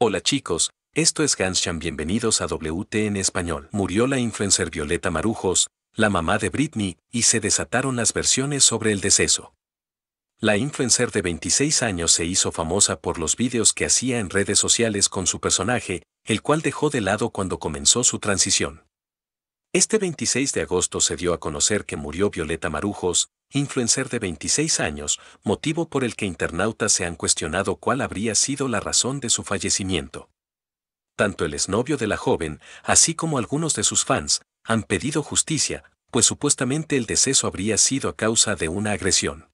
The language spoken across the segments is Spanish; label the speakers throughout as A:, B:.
A: Hola chicos, esto es Gansham, bienvenidos a WT en español. Murió la influencer Violeta Marujos, la mamá de Britney, y se desataron las versiones sobre el deceso. La influencer de 26 años se hizo famosa por los vídeos que hacía en redes sociales con su personaje, el cual dejó de lado cuando comenzó su transición. Este 26 de agosto se dio a conocer que murió Violeta Marujos, influencer de 26 años, motivo por el que internautas se han cuestionado cuál habría sido la razón de su fallecimiento. Tanto el exnovio de la joven, así como algunos de sus fans, han pedido justicia, pues supuestamente el deceso habría sido a causa de una agresión.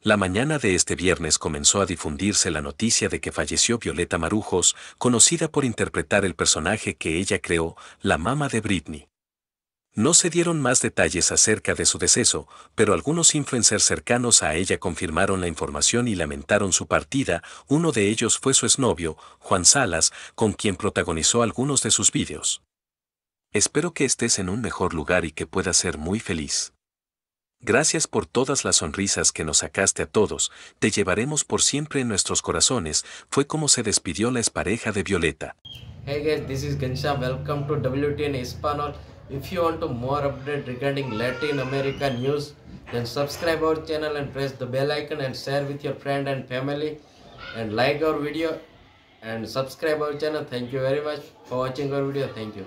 A: La mañana de este viernes comenzó a difundirse la noticia de que falleció Violeta Marujos, conocida por interpretar el personaje que ella creó, la mama de Britney. No se dieron más detalles acerca de su deceso, pero algunos influencers cercanos a ella confirmaron la información y lamentaron su partida, uno de ellos fue su exnovio, Juan Salas, con quien protagonizó algunos de sus vídeos. Espero que estés en un mejor lugar y que puedas ser muy feliz. Gracias por todas las sonrisas que nos sacaste a todos, te llevaremos por siempre en nuestros corazones, fue como se despidió la expareja de Violeta.
B: Hey guys, this is Gensha, welcome to WTN If you want to more update regarding Latin America news, then subscribe our channel and press the bell icon and share with your friend and family and like our video and subscribe our channel. Thank you very much for watching our video. Thank you.